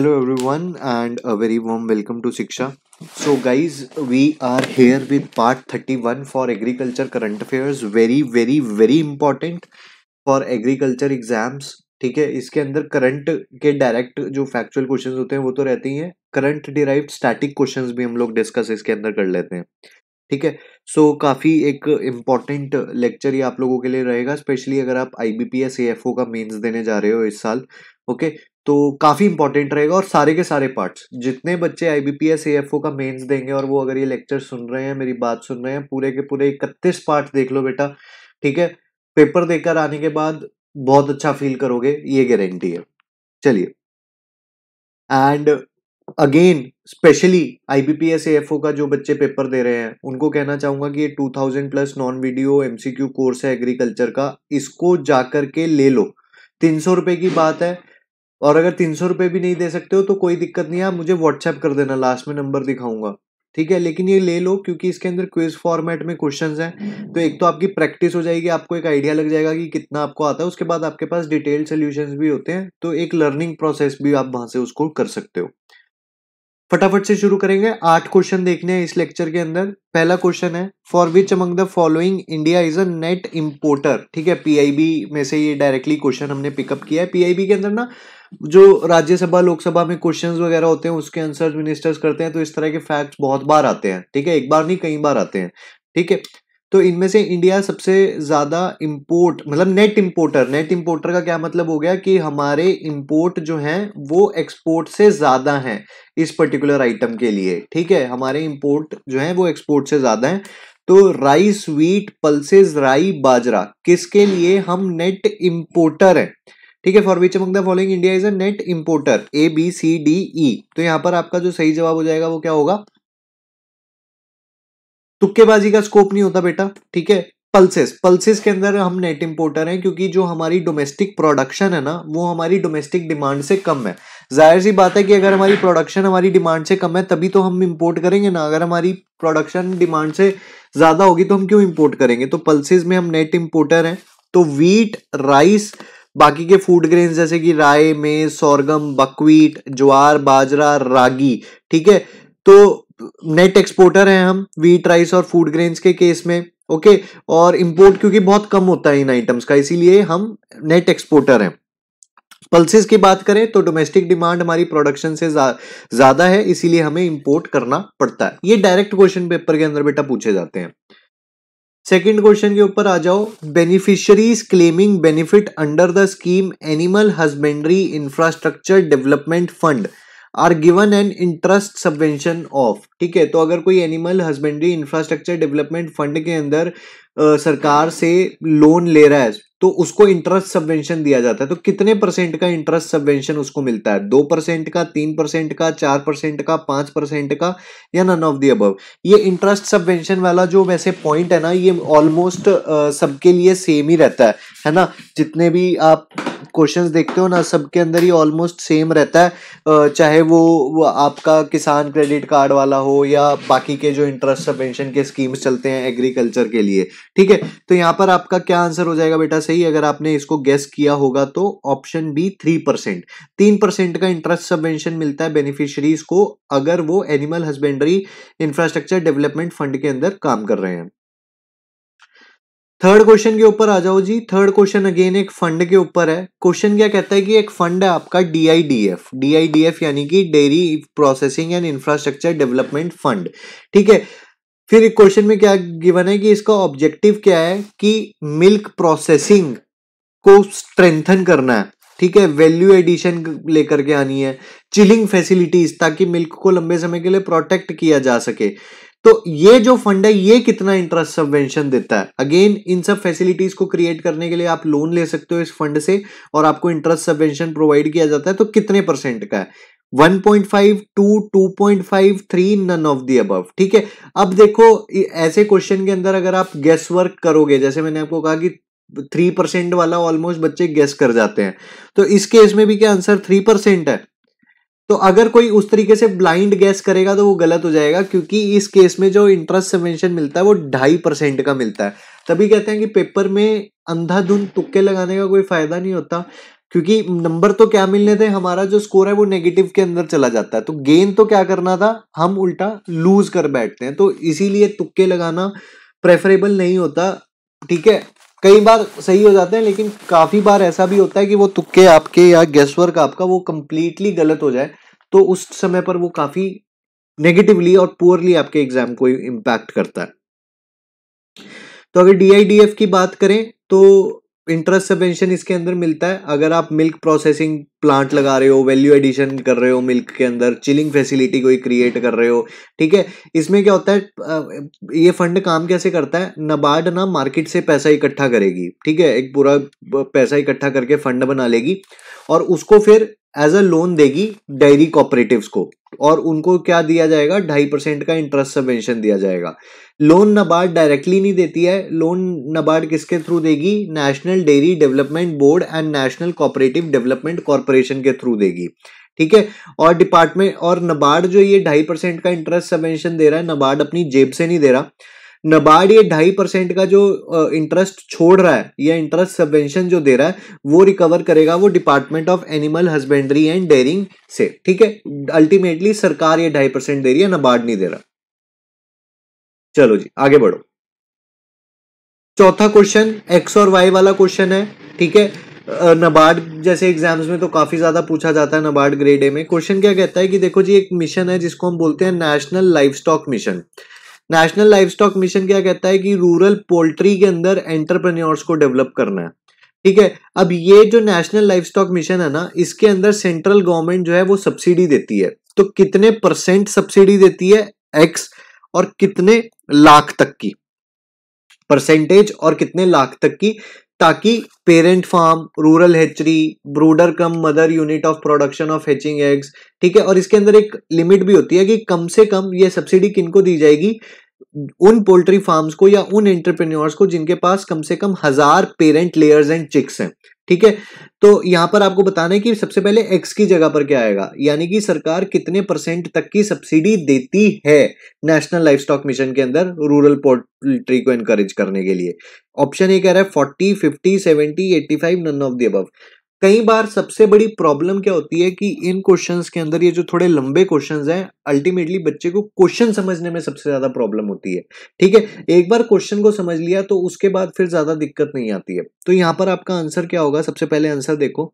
Hello everyone and a very warm welcome to Shiksha so guys we are here with part thirty one for agriculture current affair very very very important for agriculture exams ठीक है इसके अंदर current के direct जो factual question होते हैं वो तो रहते ही हैं करंट डिराइव स्टैटिक क्वेश्चन भी हम लोग डिस्कस इसके अंदर कर लेते हैं ठीक है सो so, काफ़ी एक इम्पॉर्टेंट लेक्चर ये आप लोगों के लिए रहेगा स्पेशली अगर आप आई बी ए एफ ओ का मेन्स देने जा रहे हो इस साल ओके okay? तो काफ़ी इंपॉर्टेंट रहेगा और सारे के सारे पार्ट्स जितने बच्चे I B P S A F O का मेन्स देंगे और वो अगर ये लेक्चर सुन रहे हैं मेरी बात सुन रहे हैं पूरे के पूरे इकतीस पार्ट देख लो बेटा ठीक है पेपर देकर आने के बाद बहुत अच्छा फील करोगे ये गारंटी है चलिए and again specially F O का जो बच्चे पेपर दे रहे हैं उनको कहना चाहूंगा कि ये two thousand plus non video MCQ course है एग्रीकल्चर का इसको जाकर के ले लो तीन सौ रुपए की बात है और अगर तीन सौ रुपये भी नहीं दे सकते हो तो कोई दिक्कत नहीं है आप मुझे व्हाट्सएप कर देना लास्ट में नंबर दिखाऊंगा ठीक है लेकिन ये ले लो क्योंकि इसके अंदर क्विज फॉर्मेट में क्वेश्चंस हैं तो एक तो आपकी प्रैक्टिस हो जाएगी आपको एक आइडिया लग जाएगा कि कितना आपको आता है उसके बाद आपके पास डिटेल्ड सोल्यूशन भी होते हैं तो एक लर्निंग प्रोसेस भी आप वहां से उसको कर सकते हो फटाफट से शुरू करेंगे आठ क्वेश्चन देखने हैं इस लेक्चर के अंदर पहला क्वेश्चन है for which among the following India is a net importer ठीक है पीआईबी में से ये डायरेक्टली क्वेश्चन हमने पिकअप किया है पीआईबी के अंदर ना जो राज्यसभा लोकसभा में क्वेश्चंस वगैरह होते हैं उसके आंसर मिनिस्टर्स करते हैं तो इस तरह के फैक्ट्स बहुत बार आते हैं ठीक है एक बार नहीं कई बार आते हैं ठीक है तो इनमें से इंडिया सबसे ज़्यादा इम्पोर्ट मतलब नेट इम्पोर्टर नेट इम्पोर्टर का क्या मतलब हो गया कि हमारे इम्पोर्ट जो हैं वो एक्सपोर्ट से ज़्यादा हैं इस पर्टिकुलर आइटम के लिए ठीक है हमारे इम्पोर्ट जो हैं वो एक्सपोर्ट से ज़्यादा हैं तो राइस व्हीट पल्सेज राई बाजरा किसके लिए हम नेट इम्पोर्टर हैं ठीक है for which among the following India is a net importer A B C D E तो यहाँ पर आपका जो सही जवाब हो जाएगा वो क्या होगा तुक्केबाजी का स्कोप नहीं होता बेटा ठीक है पल्सेस पल्सेस के अंदर हम नेट इम्पोर्टर हैं क्योंकि जो हमारी डोमेस्टिक प्रोडक्शन है ना वो हमारी डोमेस्टिक डिमांड से कम है जाहिर सी बात है कि अगर हमारी प्रोडक्शन हमारी डिमांड से कम है तभी तो हम इम्पोर्ट करेंगे ना अगर हमारी प्रोडक्शन डिमांड से ज़्यादा होगी तो हम क्यों इम्पोर्ट करेंगे तो पल्सेज में हम नेट इम्पोर्टर हैं तो वीट राइस बाकी के फूड ग्रेन जैसे कि राय में सोरगम बकवीट ज्वार बाजरा रागी ठीक है तो नेट एक्सपोर्टर हैं हम वीट राइस और फूड ग्रेन्स के केस में ओके और इंपोर्ट क्योंकि बहुत कम होता है इन आइटम्स का इसीलिए हम नेट एक्सपोर्टर हैं पल्सेस की बात करें तो डोमेस्टिक डिमांड हमारी प्रोडक्शन से ज्यादा है इसीलिए हमें इंपोर्ट करना पड़ता है ये डायरेक्ट क्वेश्चन पेपर के अंदर बेटा पूछे जाते हैं सेकेंड क्वेश्चन के ऊपर आ जाओ beneficiaries claiming benefit under the scheme animal husbandry infrastructure development fund are given an interest subvention of ठीक है तो अगर कोई animal husbandry infrastructure development fund के अंदर आ, सरकार से लोन ले रहा है तो उसको इंटरेस्ट सबवेंशन दिया जाता है तो कितने परसेंट का इंटरेस्ट सबवेंशन उसको मिलता है दो परसेंट का तीन परसेंट का चार परसेंट का पांच परसेंट का या नन ऑफ दी अबव ये इंटरेस्ट सबवेंशन वाला जो वैसे पॉइंट है ना ये ऑलमोस्ट सबके लिए सेम ही रहता है है ना जितने भी आप क्वेश्चंस देखते हो ना सबके अंदर ही ऑलमोस्ट सेम रहता है चाहे वो, वो आपका किसान क्रेडिट कार्ड वाला हो या बाकी के जो इंटरेस्ट सबेंशन के स्कीम्स चलते हैं एग्रीकल्चर के लिए ठीक है तो यहाँ पर आपका क्या आंसर हो जाएगा बेटा सही अगर आपने इसको गेस किया होगा तो ऑप्शन बी थ्री परसेंट तीन परसेंट का इंटरेस्ट सबवेंशन मिलता है बेनिफिशरीज को अगर वो animal husbandry infrastructure development fund के अंदर काम कर रहे हैं थर्ड क्वेश्चन के ऊपर आ जाओ जी थर्ड क्वेश्चन अगेन एक फंड के ऊपर है क्वेश्चन क्या कहता है कि एक फंड है आपका डीआईडीएफ डीआईडीएफ यानी कि dairy processing and infrastructure development fund ठीक है फिर एक क्वेश्चन में क्या गिवन है कि इसका ऑब्जेक्टिव क्या है कि मिल्क प्रोसेसिंग को स्ट्रेंथन करना है ठीक है वैल्यू एडिशन लेकर के आनी है चिलिंग फैसिलिटीज ताकि मिल्क को लंबे समय के लिए प्रोटेक्ट किया जा सके तो ये जो फंड है ये कितना इंटरेस्ट सबवेंशन देता है अगेन इन सब फैसिलिटीज को क्रिएट करने के लिए आप लोन ले सकते हो इस फंड से और आपको इंटरेस्ट सबवेंशन प्रोवाइड किया जाता है तो कितने परसेंट का है 1.5 to 2.5 three none of the above ठीक है अब देखो ऐसे क्वेश्चन के अंदर अगर आप गैस वर्क करोगे जैसे मैंने आपको कहा कि थ्री परसेंट वाला ऑलमोस्ट बच्चे गैस कर जाते हैं तो इस केस में भी क्या आंसर थ्री परसेंट है तो अगर कोई उस तरीके से ब्लाइंड गैस करेगा तो वो गलत हो जाएगा क्योंकि इस केस में जो इंटरेस्ट सबवेंशन मिलता है वो ढाई परसेंट का मिलता है तभी कहते हैं कि पेपर में अंधाधुंध तुक्के लगाने का कोई फायदा नहीं होता क्योंकि नंबर तो क्या मिलने थे हमारा जो स्कोर है वो नेगेटिव के अंदर चला जाता है तो गेन तो क्या करना था हम उल्टा लूज कर बैठते हैं तो इसीलिए तुक्के लगाना प्रेफरेबल नहीं होता ठीक है कई बार सही हो जाते हैं लेकिन काफ़ी बार ऐसा भी होता है कि वो तुक्के आपके या गेस वर्क आपका वो कम्प्लीटली गलत हो जाए तो उस समय पर वो काफ़ी नेगेटिवली और पुअरली आपके एग्जाम को इम्पैक्ट करता है तो अगर डी की बात करें तो इंटरेस्ट सबेंशन इसके अंदर मिलता है अगर आप मिल्क प्रोसेसिंग प्लांट लगा रहे हो वैल्यू एडिशन कर रहे हो मिल्क के अंदर चिलिंग फैसिलिटी कोई क्रिएट कर रहे हो ठीक है इसमें क्या होता है ये फंड काम कैसे करता है नबार्ड ना मार्केट से पैसा इकट्ठा करेगी ठीक है एक पूरा पैसा इकट्ठा करके फंड बना लेगी और उसको फिर एज अ लोन देगी डेयरी कॉपरेटिव को और उनको क्या दिया जाएगा ढाई परसेंट का इंटरेस्ट सबवेंशन दिया जाएगा लोन नबार्ड डायरेक्टली नहीं देती है लोन नबार्ड किसके थ्रू देगी national dairy development board and national cooperative development corporation के थ्रू देगी ठीक है और डिपार्टमेंट और नबार्ड जो ये ढाई परसेंट का इंटरेस्ट सबवेंशन दे रहा है नबार्ड अपनी जेब से नहीं दे रहा नबार्ड ये ढाई परसेंट का जो इंटरेस्ट छोड़ रहा है या इंटरेस्ट सबवेंशन जो दे रहा है वो रिकवर करेगा वो department of animal husbandry and dairying से ठीक है अल्टीमेटली सरकार ये ढाई परसेंट दे रही है नबार्ड नहीं दे रहा चलो जी आगे बढ़ो चौथा क्वेश्चन एक्स और वाई वाला क्वेश्चन है ठीक है नबार्ड जैसे एग्जाम्स में तो काफ़ी ज़्यादा पूछा जाता है नबार्ड ग्रेड ए में क्वेश्चन क्या कहता है कि देखो जी एक मिशन है जिसको हम बोलते हैं national livestock mission national stock mission क्या कहता है कि रूरल पोल्ट्री के अंदर एंटरप्रेन्योर्स को डेवलप करना है ठीक है अब ये जो नेशनल लाइफ स्टॉक मिशन है ना इसके अंदर सेंट्रल गवर्नमेंट जो है वो सब्सिडी देती है तो कितने परसेंट सब्सिडी देती है एक्स और कितने लाख तक की परसेंटेज और कितने लाख तक की ताकि parent farm rural hatchery brooder cum mother unit of production of hatching eggs ठीक है और इसके अंदर एक लिमिट भी होती है कि कम से कम ये सब्सिडी किनको दी जाएगी उन पोल्ट्री फार्म्स को या उन एंटरप्रेन्योर्स को जिनके पास कम से कम हजार पेरेंट लेयर्स एंड चिक्स हैं ठीक है तो यहां पर आपको बताना है कि सबसे पहले एक्स की जगह पर क्या आएगा यानी कि सरकार कितने परसेंट तक की सब्सिडी देती है नेशनल लाइफ स्टॉक मिशन के अंदर रूरल पोल्ट्री को एनकरेज करने के लिए ऑप्शन ए कह रहा है forty fifty seventy eighty five none of the above कई बार सबसे बड़ी प्रॉब्लम क्या होती है कि इन क्वेश्चंस के अंदर ये जो थोड़े लंबे क्वेश्चंस हैं अल्टीमेटली बच्चे को क्वेश्चन समझने में सबसे ज्यादा प्रॉब्लम होती है ठीक है एक बार क्वेश्चन को समझ लिया तो उसके बाद फिर ज्यादा दिक्कत नहीं आती है तो यहाँ पर आपका आंसर क्या होगा सबसे पहले आंसर देखो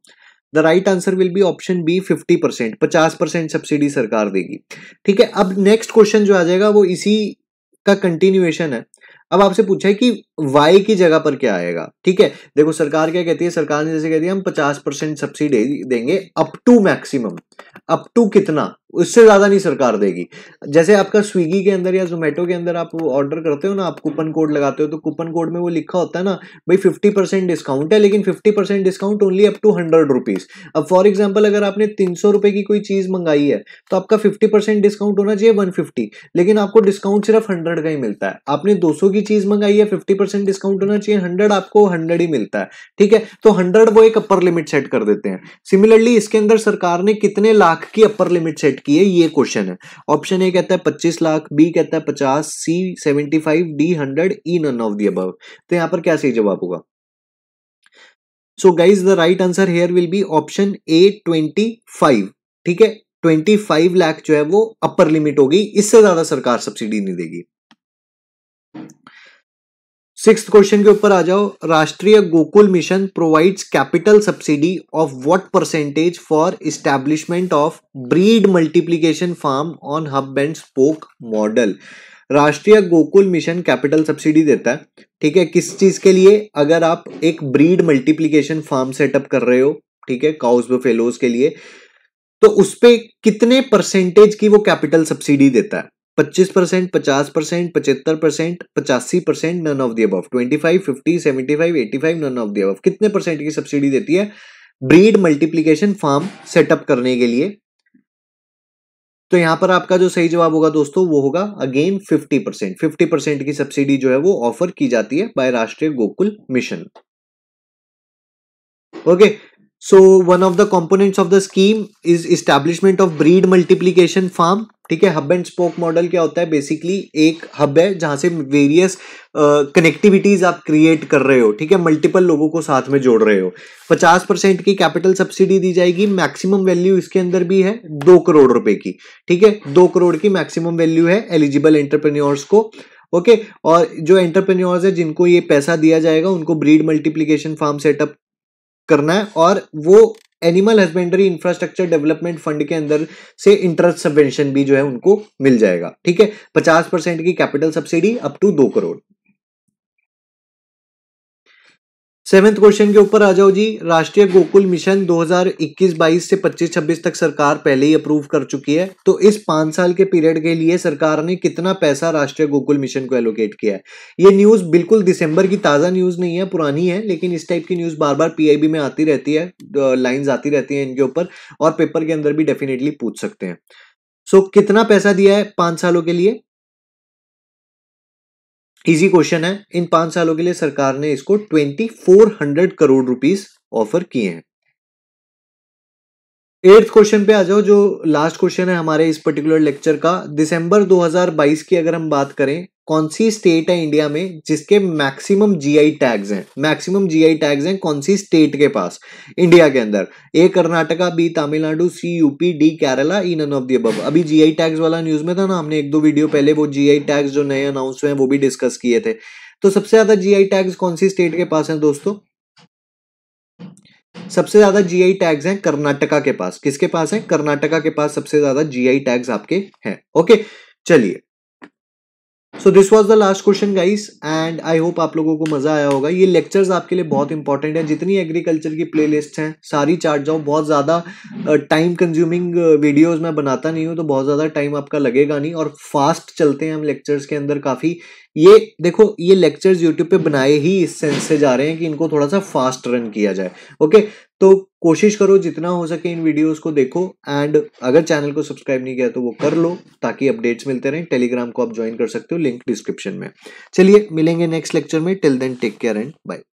the right answer will be option B fifty percent पचास परसेंट सब्सिडी सरकार देगी ठीक है अब नेक्स्ट क्वेश्चन जो आ जाएगा वो इसी का कंटिन्यूएशन है अब आपसे पूछा है कि वाई की जगह पर क्या आएगा ठीक है देखो सरकार क्या कहती है सरकार ने जैसे कहती है हम पचास परसेंट सब्सिडी देंगे up to maximum up to कितना उससे ज्यादा नहीं सरकार देगी जैसे आपका स्विगी के अंदर या जोमेटो के अंदर आप ऑर्डर करते हो ना आप कूपन कोड लगाते हो तो कूपन कोड में वो लिखा होता है ना भाई फिफ्टी परसेंट डिस्काउंट है लेकिन fifty percent discount only up to hundred rupees अब फॉर एग्जाम्पल अगर आपने तीन सौ रुपए की कोई चीज मंगाई है तो आपका फिफ्टी परसेंट डिस्काउंट होना चाहिए वन फिफ्टी लेकिन आपको डिस्काउंट सिर्फ हंड्रेड का ही मिलता है आपने दो सौ की चीज मंगाई है फिफ्टी परसेंट डिस्काउंट होना चाहिए हंड्रेड आपको हंड्रेड ही मिलता है ठीक है तो हंड्रेड वो एक अपर लिमिट सेट कर देते हैं सिमिलरली इसके अंदर सरकार ने कितने लाख की अपर लिमिट सेट किए ये क्वेश्चन है ऑप्शन ए कहता है पच्चीस लाख बी कहता है पचास C seventy five D hundred E none of the above तो यहां पर क्या सही जवाब होगा so guys the right answer here will be option A twenty five ठीक है ट्वेंटी फाइव लाख जो है वो अपर लिमिट होगी इससे ज्यादा सरकार सब्सिडी नहीं देगी सिक्स क्वेश्चन के ऊपर आ जाओ Rashtriya Gokul mission provides capital subsidy of what percentage for establishment of breed multiplication farm on hub and spoke model Rashtriya Gokul mission capital subsidy देता है ठीक है किस चीज के लिए अगर आप एक ब्रीड मल्टीप्लीकेशन फार्म सेटअप कर रहे हो ठीक है काउस फेलोज के लिए तो उसपे कितने परसेंटेज की वो कैपिटल सब्सिडी देता है पच्चीस परसेंट पचास परसेंट पचहत्तर परसेंट पचासी percent none of the above twenty five fifty seventy five eighty five none of the above कितने परसेंट की सब्सिडी देती है ब्रीड मल्टीप्लीकेशन फार्म सेटअप करने के लिए तो यहां पर आपका जो सही जवाब होगा दोस्तों वो होगा again fifty percent fifty percent की सब्सिडी जो है वो ऑफर की जाती है by Rashtriya Gokul mission okay so one of the components of the scheme is establishment of breed multiplication farm ठीक है हब एंड स्पोक मॉडल क्या होता है बेसिकली एक हब है जहां से वेरियस कनेक्टिविटीज आप क्रिएट कर रहे हो ठीक है मल्टीपल लोगों को साथ में जोड़ रहे हो 50 परसेंट की कैपिटल सब्सिडी दी जाएगी मैक्सिमम वैल्यू इसके अंदर भी है दो करोड़ रुपए की ठीक है दो करोड़ की मैक्सिमम वैल्यू है एलिजिबल एंटरप्रेन्योर्स को ओके okay, और जो एंटरप्रेन्योर्स है जिनको ये पैसा दिया जाएगा उनको ब्रीड मल्टीप्लीकेशन फार्म सेटअप करना है और वो animal husbandry infrastructure development fund के अंदर से इंटरेस्ट सबवेंशन भी जो है उनको मिल जाएगा ठीक है पचास परसेंट की कैपिटल सब्सिडी अप टू दो करोड़ सेवेंथ क्वेश्चन के ऊपर आ जाओ जी राष्ट्रीय गोकुल मिशन 2021-22 से 25-26 तक सरकार पहले ही अप्रूव कर चुकी है तो इस पांच साल के पीरियड के लिए सरकार ने कितना पैसा राष्ट्रीय गोकुल मिशन को एलोकेट किया है ये न्यूज बिल्कुल दिसंबर की ताजा न्यूज नहीं है पुरानी है लेकिन इस टाइप की न्यूज बार बार पी में आती रहती है लाइन आती रहती है इनके ऊपर और पेपर के अंदर भी डेफिनेटली पूछ सकते हैं सो so, कितना पैसा दिया है पांच सालों के लिए इजी क्वेश्चन है इन पांच सालों के लिए सरकार ने इसको twenty four hundred crore rupees offer किए हैं एट्थ क्वेश्चन पे आ जाओ जो लास्ट क्वेश्चन है हमारे इस पर्टिकुलर लेक्चर का दिसंबर 2022 की अगर हम बात करें कौन सी स्टेट है इंडिया में जिसके मैक्सिमम जीआई टैग्स हैं मैक्सिमम जीआई टैग्स हैं कौन सी स्टेट के पास इंडिया के अंदर A Karnataka B Tamil Nadu C UP D Kerala इन एन ऑफ दी अब अभी जीआई टैग्स वाला न्यूज में था ना हमने एक दो वीडियो पहले वो जीआई टैग्स जो नए अनाउंस हुए हैं वो भी डिस्कस किए थे तो सबसे ज्यादा जीआई टैग्स कौन सी स्टेट के पास हैं दोस्तों सबसे ज्यादा जीआई टैग्स हैं कर्नाटका के पास किसके पास है कर्नाटका के पास सबसे ज्यादा जीआई टैग्स आपके हैं ओके चलिए so this was the last question guys and I hope आप लोगों को मजा आया होगा ये लेक्चर्स आपके लिए बहुत इंपॉर्टेंट है जितनी एग्रीकल्चर की प्ले लिस्ट हैं सारी चार्ट जाओ बहुत ज़्यादा टाइम कंज्यूमिंग वीडियोज मैं बनाता नहीं हूँ तो बहुत ज़्यादा टाइम आपका लगेगा नहीं और फास्ट चलते हैं हम लेक्चर्स के अंदर काफ़ी ये देखो ये लेक्चर्स यूट्यूब पे बनाए ही इस सेंस से जा रहे हैं कि इनको थोड़ा सा फास्ट रन किया जाए ओके तो कोशिश करो जितना हो सके इन वीडियोस को देखो एंड अगर चैनल को सब्सक्राइब नहीं किया तो वो कर लो ताकि अपडेट्स मिलते रहें टेलीग्राम को आप ज्वाइन कर सकते हो लिंक डिस्क्रिप्शन में चलिए मिलेंगे नेक्स्ट लेक्चर में till then take care and bye